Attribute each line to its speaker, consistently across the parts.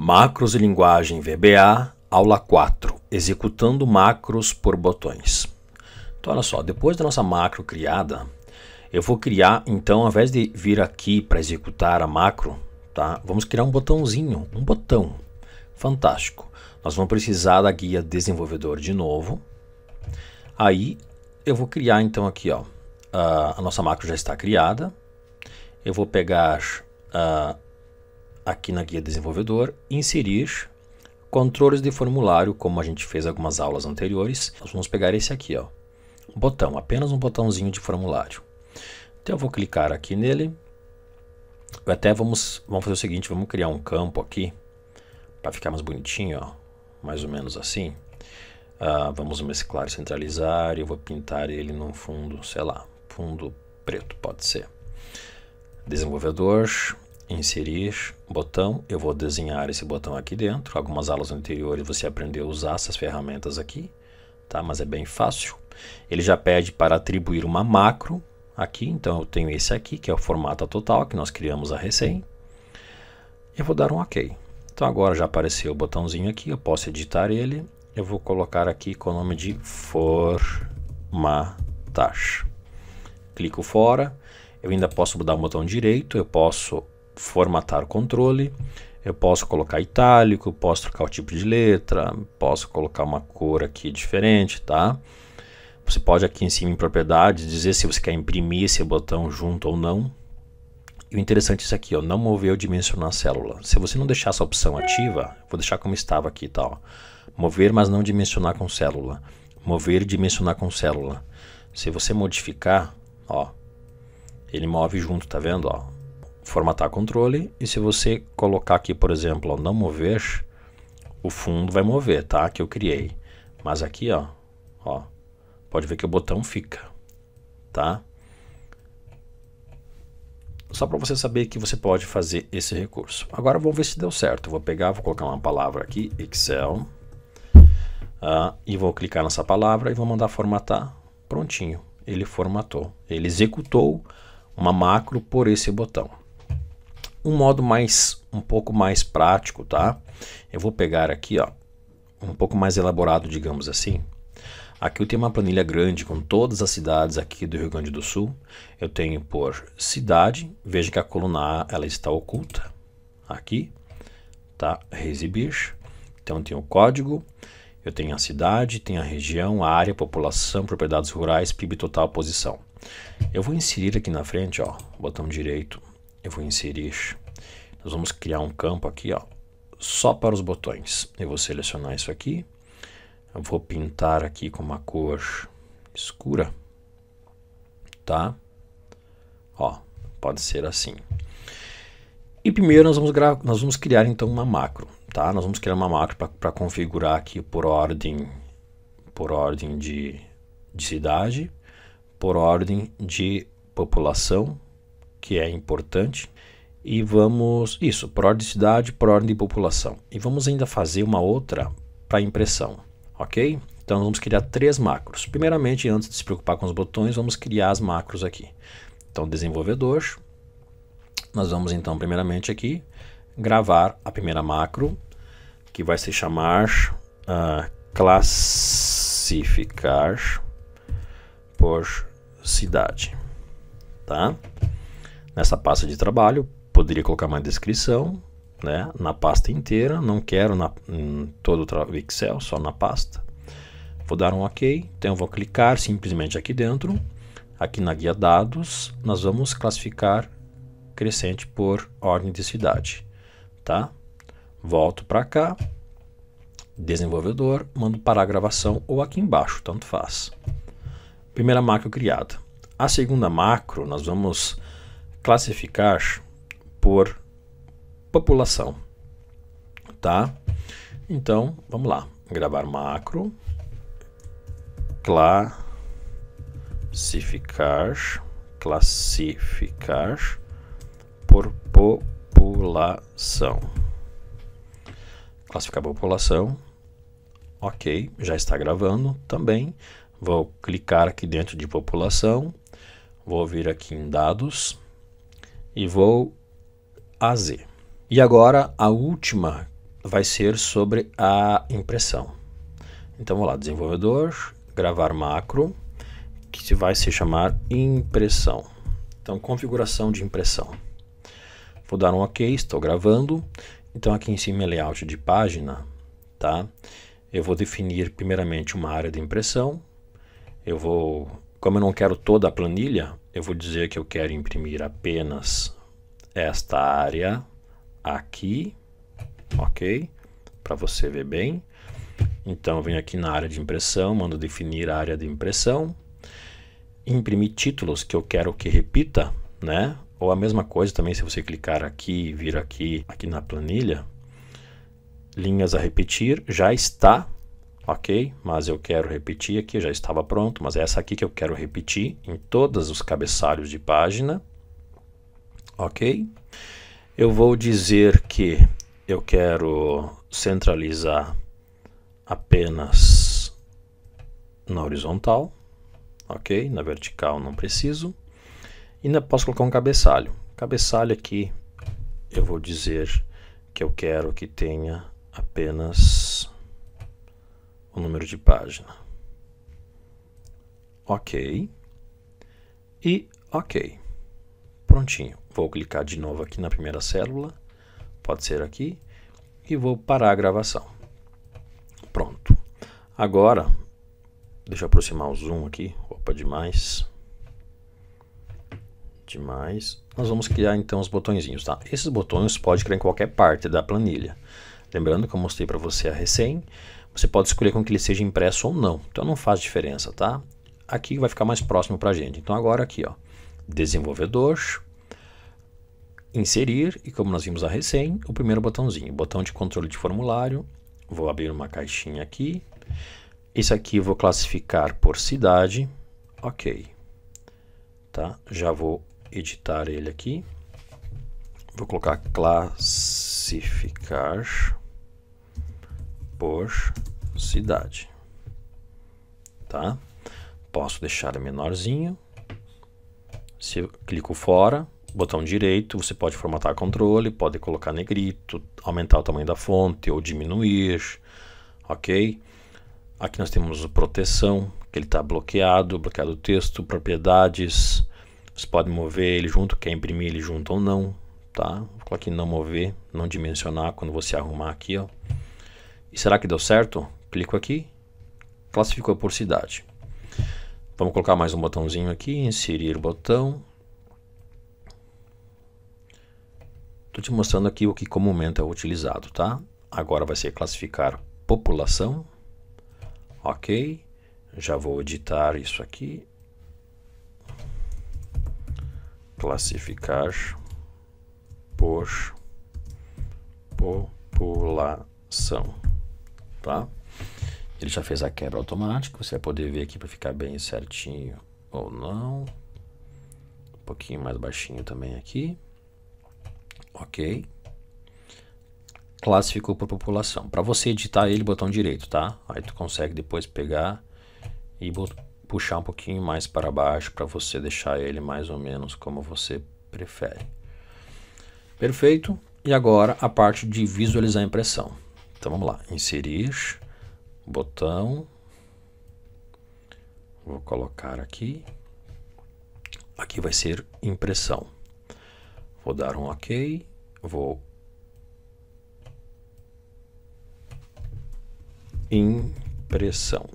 Speaker 1: Macros e linguagem VBA, aula 4, executando macros por botões. Então olha só, depois da nossa macro criada, eu vou criar, então, ao invés de vir aqui para executar a macro, tá? Vamos criar um botãozinho, um botão. Fantástico. Nós vamos precisar da guia desenvolvedor de novo. Aí eu vou criar então aqui, ó. a nossa macro já está criada. Eu vou pegar uh, aqui na guia desenvolvedor, inserir controles de formulário, como a gente fez algumas aulas anteriores. Nós vamos pegar esse aqui, ó, botão, apenas um botãozinho de formulário. Então eu vou clicar aqui nele. Eu até vamos, vamos fazer o seguinte, vamos criar um campo aqui para ficar mais bonitinho, ó, mais ou menos assim. Uh, vamos mesclar e centralizar. Eu vou pintar ele num fundo, sei lá, fundo preto, pode ser. Desenvolvedor, inserir botão, eu vou desenhar esse botão aqui dentro. Algumas aulas anteriores você aprendeu a usar essas ferramentas aqui, tá? mas é bem fácil. Ele já pede para atribuir uma macro aqui, então eu tenho esse aqui, que é o formato total que nós criamos a recém. Eu vou dar um OK. Então agora já apareceu o botãozinho aqui, eu posso editar ele. Eu vou colocar aqui com o nome de formatar. Clico fora. Eu ainda posso mudar o botão direito, eu posso formatar o controle. Eu posso colocar itálico, posso trocar o tipo de letra, posso colocar uma cor aqui diferente, tá? Você pode aqui em cima em propriedades dizer se você quer imprimir esse botão junto ou não. E o interessante é isso aqui, ó, não mover ou dimensionar a célula. Se você não deixar essa opção ativa, vou deixar como estava aqui, tá? Ó. Mover, mas não dimensionar com célula. Mover e dimensionar com célula. Se você modificar, ó, ele move junto, tá vendo? Ó, formatar controle e se você colocar aqui, por exemplo, não mover, o fundo vai mover, tá? Que eu criei. Mas aqui, ó, ó, pode ver que o botão fica, tá? Só para você saber que você pode fazer esse recurso. Agora vamos ver se deu certo. Vou pegar, vou colocar uma palavra aqui, Excel, uh, e vou clicar nessa palavra e vou mandar formatar. Prontinho, ele formatou, ele executou uma macro por esse botão um modo mais um pouco mais prático, tá? Eu vou pegar aqui, ó, um pouco mais elaborado, digamos assim. Aqui eu tenho uma planilha grande com todas as cidades aqui do Rio Grande do Sul. Eu tenho por cidade, veja que a coluna A ela está oculta aqui, tá? resibir Então tem tenho o código, eu tenho a cidade, tem a região, a área, população, propriedades rurais, PIB total, posição. Eu vou inserir aqui na frente, ó, botão direito, eu vou inserir, nós vamos criar um campo aqui, ó, só para os botões. Eu vou selecionar isso aqui, eu vou pintar aqui com uma cor escura, tá? Ó, pode ser assim. E primeiro nós vamos, nós vamos criar então uma macro, tá? Nós vamos criar uma macro para configurar aqui por ordem, por ordem de, de cidade, por ordem de população que é importante, e vamos. Isso, por ordem de cidade, por ordem de população. E vamos ainda fazer uma outra para impressão, ok? Então vamos criar três macros. Primeiramente, antes de se preocupar com os botões, vamos criar as macros aqui. Então, desenvolvedor, nós vamos então, primeiramente aqui, gravar a primeira macro, que vai se chamar uh, classificar por cidade, tá? Nessa pasta de trabalho, poderia colocar uma descrição, né? Na pasta inteira, não quero na, em todo o Excel, só na pasta. Vou dar um OK, então vou clicar simplesmente aqui dentro. Aqui na guia dados, nós vamos classificar crescente por ordem de cidade, tá? Volto para cá, desenvolvedor, mando para a gravação ou aqui embaixo, tanto faz. Primeira macro criada. A segunda macro, nós vamos classificar por população, tá? Então, vamos lá, gravar macro, classificar, classificar por população. Classificar população, ok, já está gravando também. Vou clicar aqui dentro de população, vou vir aqui em dados, e vou a Z. E agora a última vai ser sobre a impressão. Então vou lá, desenvolvedor, gravar macro, que vai se chamar impressão. Então configuração de impressão. Vou dar um OK, estou gravando. Então aqui em cima é layout de página, tá? Eu vou definir primeiramente uma área de impressão. Eu vou, como eu não quero toda a planilha, eu vou dizer que eu quero imprimir apenas esta área aqui, ok? Para você ver bem. Então, eu venho aqui na área de impressão, mando definir a área de impressão. Imprimir títulos que eu quero que repita, né? Ou a mesma coisa também, se você clicar aqui e vir aqui, aqui na planilha, linhas a repetir, já está ok, mas eu quero repetir aqui, já estava pronto, mas é essa aqui que eu quero repetir em todos os cabeçalhos de página, ok? Eu vou dizer que eu quero centralizar apenas na horizontal, ok? Na vertical não preciso. E ainda posso colocar um cabeçalho. Cabeçalho aqui eu vou dizer que eu quero que tenha apenas o número de página. Ok. E ok. Prontinho. Vou clicar de novo aqui na primeira célula. Pode ser aqui. E vou parar a gravação. Pronto. Agora, deixa eu aproximar o zoom aqui. Opa, demais. Demais. Nós vamos criar então os botõezinhos, tá? Esses botões pode criar em qualquer parte da planilha. Lembrando que eu mostrei para você a recém. Você pode escolher com que ele seja impresso ou não. Então não faz diferença, tá? Aqui vai ficar mais próximo para a gente. Então agora aqui, ó, desenvolvedor, inserir e como nós vimos a recém, o primeiro botãozinho, botão de controle de formulário. Vou abrir uma caixinha aqui. Esse aqui eu vou classificar por cidade. Ok. Tá? Já vou editar ele aqui. Vou colocar classificar por cidade. Tá? Posso deixar menorzinho. Se eu clico fora, botão direito, você pode formatar controle, pode colocar negrito, aumentar o tamanho da fonte ou diminuir, ok? Aqui nós temos o proteção, que ele está bloqueado, bloqueado o texto, propriedades, você pode mover ele junto, quer imprimir ele junto ou não, tá? Vou colocar aqui não mover, não dimensionar quando você arrumar aqui, ó. E será que deu certo? Clico aqui, classificou por cidade. Vamos colocar mais um botãozinho aqui, inserir botão. Estou te mostrando aqui o que comumente é utilizado, tá? Agora vai ser classificar população. Ok. Já vou editar isso aqui. Classificar por população tá? Ele já fez a quebra automática, você vai poder ver aqui para ficar bem certinho ou não. Um pouquinho mais baixinho também aqui. Ok. Classificou por população. Para você editar ele, botão direito, tá? Aí tu consegue depois pegar e puxar um pouquinho mais para baixo para você deixar ele mais ou menos como você prefere. Perfeito? E agora a parte de visualizar a impressão. Então vamos lá, inserir, botão, vou colocar aqui, aqui vai ser impressão. Vou dar um OK, vou impressão.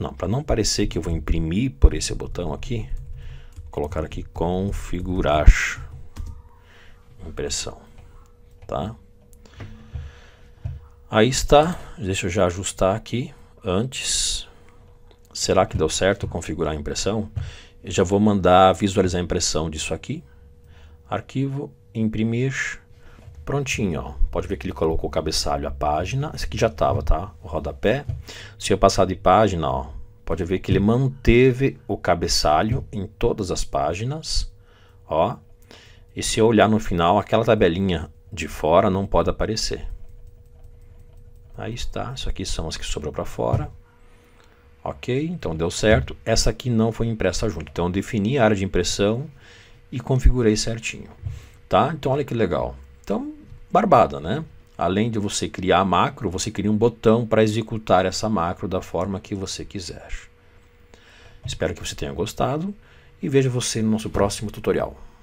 Speaker 1: Não, para não parecer que eu vou imprimir por esse botão aqui, vou colocar aqui configurar impressão, tá? Aí está, deixa eu já ajustar aqui antes. Será que deu certo configurar a impressão? Eu já vou mandar visualizar a impressão disso aqui. Arquivo, imprimir. Prontinho, ó. Pode ver que ele colocou o cabeçalho, a página. Esse aqui já estava, tá? O rodapé. Se eu passar de página, ó, pode ver que ele manteve o cabeçalho em todas as páginas. Ó. E se eu olhar no final, aquela tabelinha de fora não pode aparecer. Aí está, isso aqui são as que sobrou para fora. Ok, então deu certo. Essa aqui não foi impressa junto. Então eu defini a área de impressão e configurei certinho. Tá? Então olha que legal. Então, barbada, né? Além de você criar a macro, você cria um botão para executar essa macro da forma que você quiser. Espero que você tenha gostado e vejo você no nosso próximo tutorial.